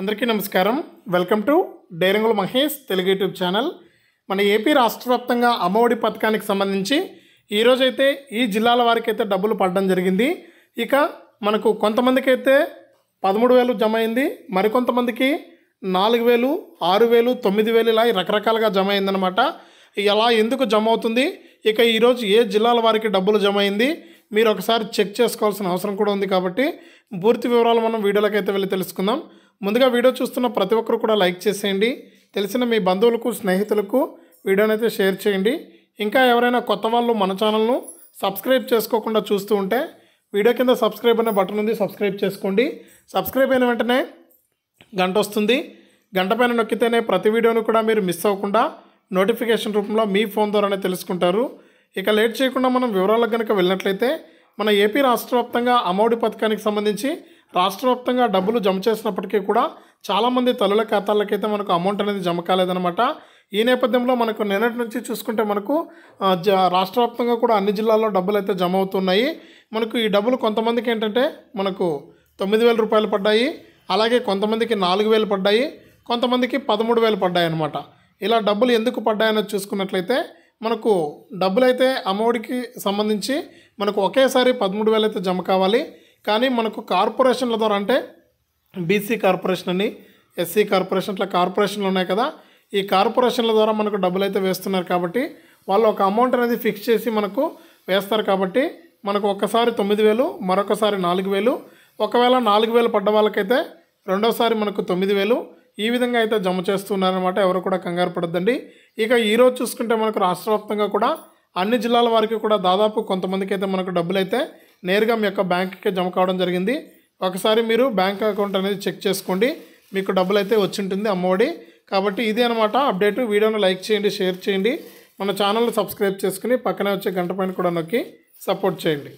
అందరికీ నమస్కారం welcome to డైరంగుల మహేష్ తెలుగు యూట్యూబ్ ఛానల్ మన ఏపీ రాష్ట్ర వ్యాప్తంగా అమ్మఒడి పథకానికి సంబంధించి ఈరోజైతే ఈ జిల్లాల వారికి అయితే డబ్బులు పడడం జరిగింది ఇక మనకు కొంతమందికి అయితే పదమూడు వేలు జమ అయింది మరికొంతమందికి నాలుగు వేలు ఆరు వేలు తొమ్మిది వేలు ఇలా రకరకాలుగా జమ అయిందనమాట ఎలా ఎందుకు జమ అవుతుంది ఇక ఈరోజు ఏ జిల్లాల వారికి డబ్బులు జమ అయింది మీరు ఒకసారి చెక్ చేసుకోవాల్సిన అవసరం కూడా ఉంది కాబట్టి పూర్తి వివరాలు మనం వీడియోలకైతే వెళ్ళి తెలుసుకుందాం ముందుగా వీడియో చూస్తున్న ప్రతి ఒక్కరు కూడా లైక్ చేసేయండి తెలిసిన మీ బంధువులకు స్నేహితులకు వీడియోనైతే షేర్ చేయండి ఇంకా ఎవరైనా కొత్త వాళ్ళు మన ఛానల్ను సబ్స్క్రైబ్ చేసుకోకుండా చూస్తూ ఉంటే వీడియో కింద సబ్స్క్రైబ్ అనే బటన్ ఉంది సబ్స్క్రైబ్ చేసుకోండి సబ్స్క్రైబ్ అయిన వెంటనే గంట వస్తుంది గంట పైన నొక్కితేనే ప్రతి వీడియోను కూడా మీరు మిస్ అవ్వకుండా నోటిఫికేషన్ రూపంలో మీ ఫోన్ ద్వారానే తెలుసుకుంటారు ఇక లేట్ చేయకుండా మనం వివరాలకు కనుక వెళ్ళినట్లయితే మన ఏపీ రాష్ట్ర వ్యాప్తంగా అమౌడి పథకానికి సంబంధించి రాష్ట్ర వ్యాప్తంగా డబ్బులు జమ చేసినప్పటికీ కూడా చాలామంది తల్లుల ఖాతాలకైతే మనకు అమౌంట్ అనేది జమ కాలేదనమాట ఈ నేపథ్యంలో మనకు నిన్నటి నుంచి చూసుకుంటే మనకు రాష్ట్ర వ్యాప్తంగా కూడా అన్ని జిల్లాల్లో డబ్బులు అయితే జమ అవుతున్నాయి మనకు ఈ డబ్బులు కొంతమందికి ఏంటంటే మనకు తొమ్మిది వేల రూపాయలు పడ్డాయి అలాగే కొంతమందికి నాలుగు వేలు పడ్డాయి కొంతమందికి పదమూడు వేలు పడ్డాయి అనమాట ఇలా డబ్బులు ఎందుకు పడ్డాయని చూసుకున్నట్లయితే మనకు డబ్బులైతే అమ్మఒడికి సంబంధించి మనకు ఒకేసారి పదమూడు వేలు అయితే జమ కావాలి కానీ మనకు కార్పొరేషన్ల ద్వారా అంటే బీసీ కార్పొరేషన్ అని ఎస్సీ కార్పొరేషన్ ఇట్లా కార్పొరేషన్లు ఉన్నాయి కదా ఈ కార్పొరేషన్ల ద్వారా మనకు డబ్బులు అయితే వేస్తున్నారు కాబట్టి వాళ్ళు ఒక అమౌంట్ అనేది ఫిక్స్ చేసి మనకు వేస్తారు కాబట్టి మనకు ఒక్కసారి తొమ్మిది వేలు మరొకసారి నాలుగు వేలు ఒకవేళ నాలుగు వేలు పడ్డ వాళ్ళకైతే రెండోసారి మనకు తొమ్మిది వేలు ఈ విధంగా అయితే జమ చేస్తున్నారనమాట ఎవరు కూడా కంగారు పడద్దండి ఇక ఈరోజు చూసుకుంటే మనకు రాష్ట్ర కూడా అన్ని జిల్లాల వారికి కూడా దాదాపు కొంతమందికి అయితే మనకు డబ్బులు అయితే నేరుగా మీ యొక్క బ్యాంక్కే జమ కావడం జరిగింది ఒకసారి మీరు బ్యాంక్ అకౌంట్ అనేది చెక్ చేసుకోండి మీకు డబ్బులు అయితే వచ్చింటుంది అమ్మఒడి కాబట్టి ఇదే అనమాట అప్డేట్ వీడియోను లైక్ చేయండి షేర్ చేయండి మన ఛానల్ని సబ్స్క్రైబ్ చేసుకుని పక్కనే వచ్చే గంట పైన కూడా నొక్కి సపోర్ట్ చేయండి